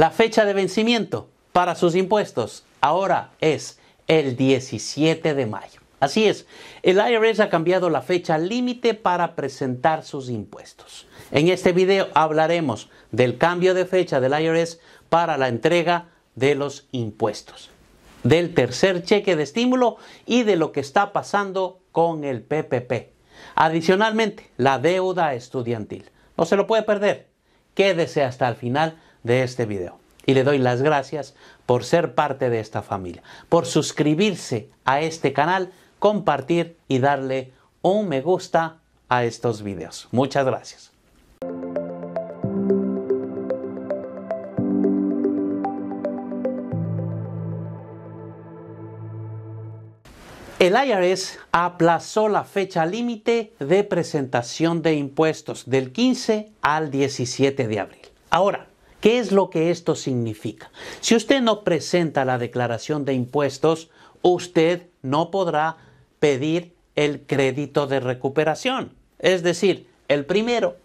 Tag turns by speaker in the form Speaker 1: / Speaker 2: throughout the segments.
Speaker 1: La fecha de vencimiento para sus impuestos ahora es el 17 de mayo. Así es, el IRS ha cambiado la fecha límite para presentar sus impuestos. En este video hablaremos del cambio de fecha del IRS para la entrega de los impuestos, del tercer cheque de estímulo y de lo que está pasando con el PPP. Adicionalmente, la deuda estudiantil. No se lo puede perder. Quédese hasta el final de este video. Y le doy las gracias por ser parte de esta familia, por suscribirse a este canal, compartir y darle un me gusta a estos videos. Muchas gracias. El IRS aplazó la fecha límite de presentación de impuestos del 15 al 17 de abril. Ahora, ¿Qué es lo que esto significa? Si usted no presenta la declaración de impuestos, usted no podrá pedir el crédito de recuperación. Es decir, el primero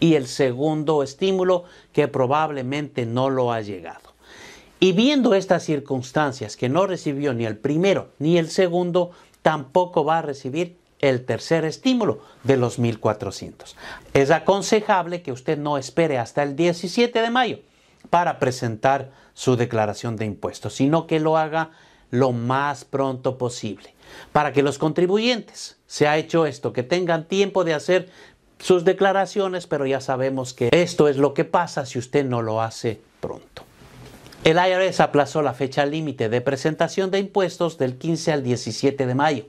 Speaker 1: y el segundo estímulo que probablemente no lo ha llegado. Y viendo estas circunstancias que no recibió ni el primero ni el segundo, tampoco va a recibir el tercer estímulo de los 1400. Es aconsejable que usted no espere hasta el 17 de mayo para presentar su declaración de impuestos, sino que lo haga lo más pronto posible. Para que los contribuyentes, se ha hecho esto, que tengan tiempo de hacer sus declaraciones, pero ya sabemos que esto es lo que pasa si usted no lo hace pronto. El IRS aplazó la fecha límite de presentación de impuestos del 15 al 17 de mayo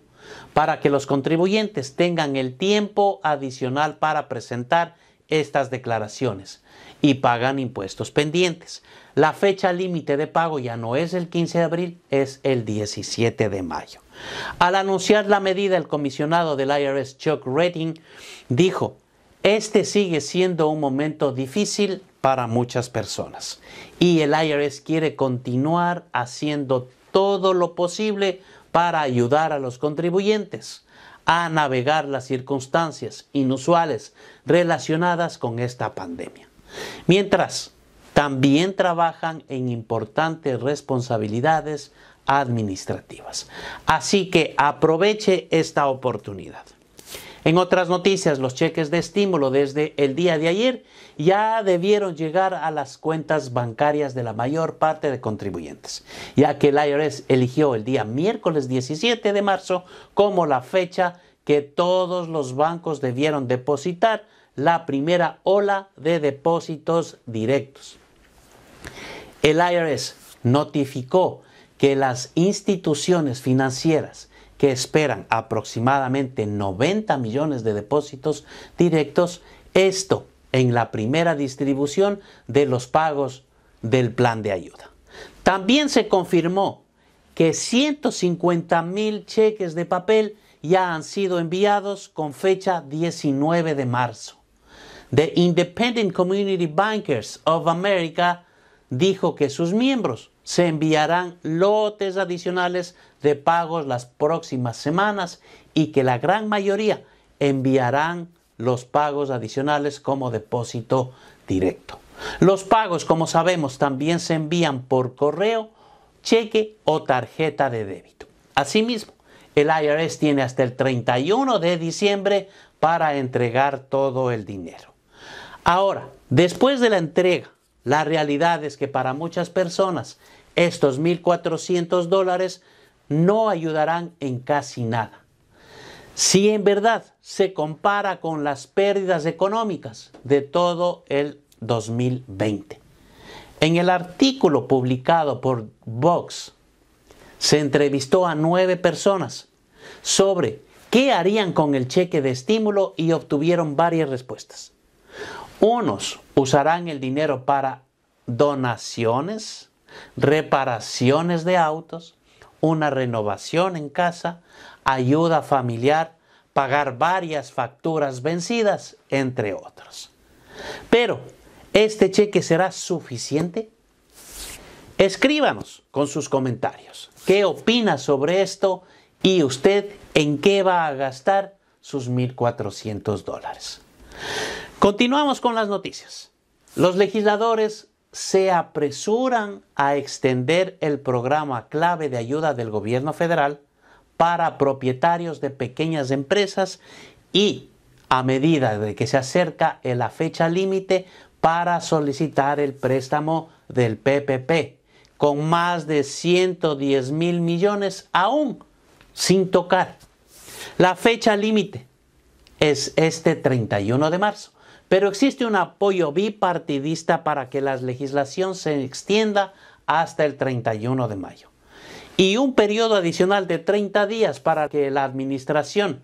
Speaker 1: para que los contribuyentes tengan el tiempo adicional para presentar estas declaraciones y pagan impuestos pendientes. La fecha límite de pago ya no es el 15 de abril, es el 17 de mayo. Al anunciar la medida, el comisionado del IRS Chuck Redding dijo, este sigue siendo un momento difícil para muchas personas y el IRS quiere continuar haciendo todo lo posible para ayudar a los contribuyentes a navegar las circunstancias inusuales relacionadas con esta pandemia. Mientras, también trabajan en importantes responsabilidades administrativas. Así que aproveche esta oportunidad. En otras noticias, los cheques de estímulo desde el día de ayer ya debieron llegar a las cuentas bancarias de la mayor parte de contribuyentes, ya que el IRS eligió el día miércoles 17 de marzo como la fecha que todos los bancos debieron depositar la primera ola de depósitos directos. El IRS notificó que las instituciones financieras que esperan aproximadamente 90 millones de depósitos directos, esto en la primera distribución de los pagos del plan de ayuda. También se confirmó que 150 mil cheques de papel ya han sido enviados con fecha 19 de marzo. The Independent Community Bankers of America dijo que sus miembros se enviarán lotes adicionales de pagos las próximas semanas y que la gran mayoría enviarán los pagos adicionales como depósito directo. Los pagos, como sabemos, también se envían por correo, cheque o tarjeta de débito. Asimismo, el IRS tiene hasta el 31 de diciembre para entregar todo el dinero. Ahora, después de la entrega, la realidad es que para muchas personas estos 1.400 dólares no ayudarán en casi nada. Si en verdad se compara con las pérdidas económicas de todo el 2020. En el artículo publicado por Vox, se entrevistó a nueve personas sobre qué harían con el cheque de estímulo y obtuvieron varias respuestas. Unos usarán el dinero para donaciones, reparaciones de autos, una renovación en casa, ayuda familiar, pagar varias facturas vencidas, entre otros. Pero, ¿este cheque será suficiente? Escríbanos con sus comentarios. ¿Qué opina sobre esto y usted en qué va a gastar sus 1.400 dólares? Continuamos con las noticias. Los legisladores se apresuran a extender el programa clave de ayuda del gobierno federal para propietarios de pequeñas empresas y a medida de que se acerca la fecha límite para solicitar el préstamo del PPP, con más de 110 mil millones aún sin tocar. La fecha límite es este 31 de marzo. Pero existe un apoyo bipartidista para que la legislación se extienda hasta el 31 de mayo. Y un periodo adicional de 30 días para que la administración,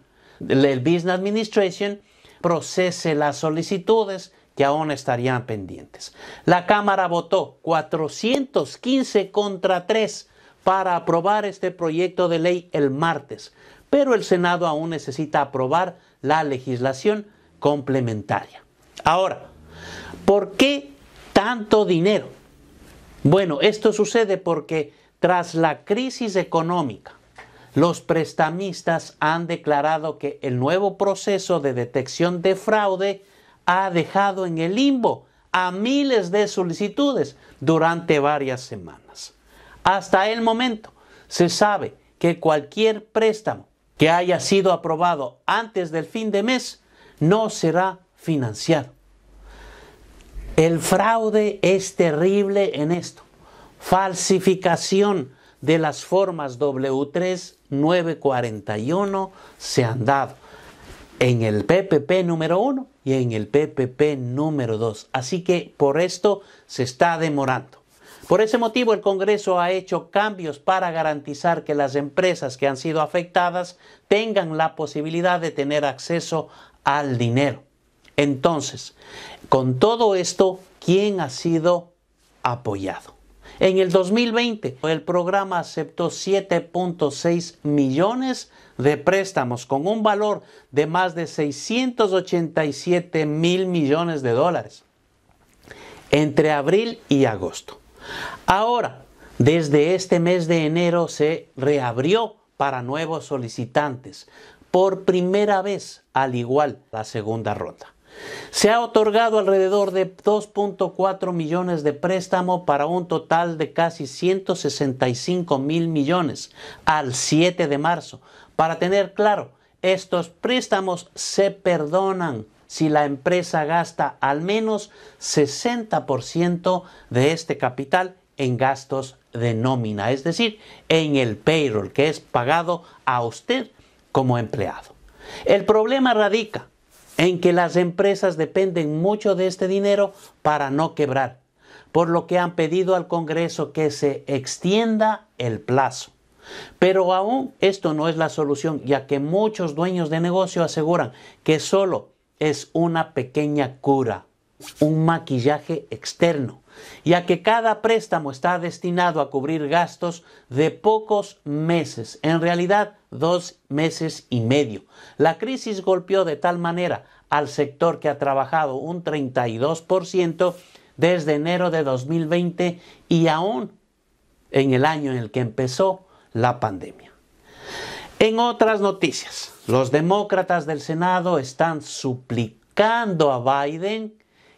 Speaker 1: el Business Administration, procese las solicitudes que aún estarían pendientes. La Cámara votó 415 contra 3 para aprobar este proyecto de ley el martes, pero el Senado aún necesita aprobar la legislación complementaria. Ahora, ¿por qué tanto dinero? Bueno, esto sucede porque tras la crisis económica, los prestamistas han declarado que el nuevo proceso de detección de fraude ha dejado en el limbo a miles de solicitudes durante varias semanas. Hasta el momento se sabe que cualquier préstamo que haya sido aprobado antes del fin de mes no será financiado. El fraude es terrible en esto. Falsificación de las formas W3941 se han dado en el PPP número 1 y en el PPP número 2. Así que por esto se está demorando. Por ese motivo el Congreso ha hecho cambios para garantizar que las empresas que han sido afectadas tengan la posibilidad de tener acceso al dinero. Entonces, con todo esto, ¿quién ha sido apoyado? En el 2020, el programa aceptó 7.6 millones de préstamos con un valor de más de 687 mil millones de dólares entre abril y agosto. Ahora, desde este mes de enero se reabrió para nuevos solicitantes por primera vez, al igual la segunda ronda. Se ha otorgado alrededor de 2.4 millones de préstamo para un total de casi 165 mil millones al 7 de marzo. Para tener claro, estos préstamos se perdonan si la empresa gasta al menos 60% de este capital en gastos de nómina, es decir, en el payroll que es pagado a usted como empleado. El problema radica en que las empresas dependen mucho de este dinero para no quebrar, por lo que han pedido al Congreso que se extienda el plazo. Pero aún esto no es la solución, ya que muchos dueños de negocio aseguran que solo es una pequeña cura, un maquillaje externo ya que cada préstamo está destinado a cubrir gastos de pocos meses, en realidad dos meses y medio. La crisis golpeó de tal manera al sector que ha trabajado un 32% desde enero de 2020 y aún en el año en el que empezó la pandemia. En otras noticias, los demócratas del Senado están suplicando a Biden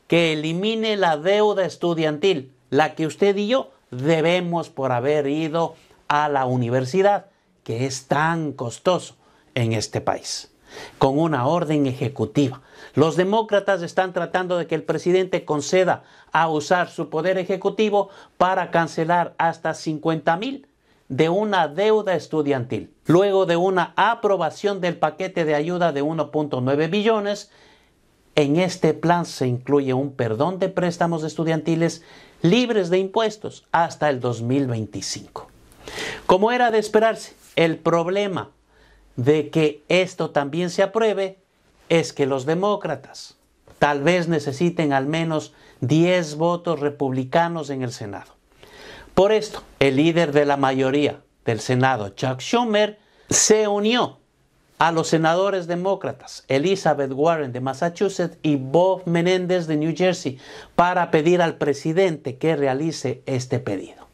Speaker 1: que elimine la deuda estudiantil, la que usted y yo debemos por haber ido a la universidad, que es tan costoso en este país, con una orden ejecutiva. Los demócratas están tratando de que el presidente conceda a usar su poder ejecutivo para cancelar hasta 50 mil de una deuda estudiantil, luego de una aprobación del paquete de ayuda de 1.9 billones en este plan se incluye un perdón de préstamos estudiantiles libres de impuestos hasta el 2025. Como era de esperarse, el problema de que esto también se apruebe es que los demócratas tal vez necesiten al menos 10 votos republicanos en el Senado. Por esto, el líder de la mayoría del Senado, Chuck Schumer, se unió a los senadores demócratas Elizabeth Warren de Massachusetts y Bob Menéndez de New Jersey para pedir al presidente que realice este pedido.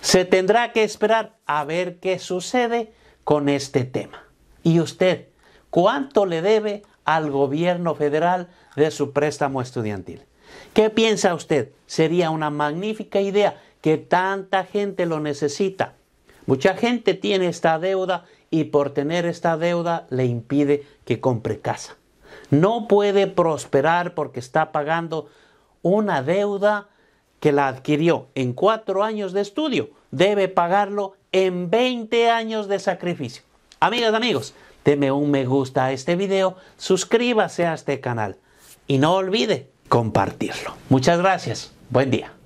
Speaker 1: Se tendrá que esperar a ver qué sucede con este tema. ¿Y usted cuánto le debe al gobierno federal de su préstamo estudiantil? ¿Qué piensa usted? Sería una magnífica idea que tanta gente lo necesita. Mucha gente tiene esta deuda y por tener esta deuda le impide que compre casa. No puede prosperar porque está pagando una deuda que la adquirió en cuatro años de estudio. Debe pagarlo en 20 años de sacrificio. Amigas, amigos, deme un me gusta a este video, suscríbase a este canal y no olvide compartirlo. Muchas gracias. Buen día.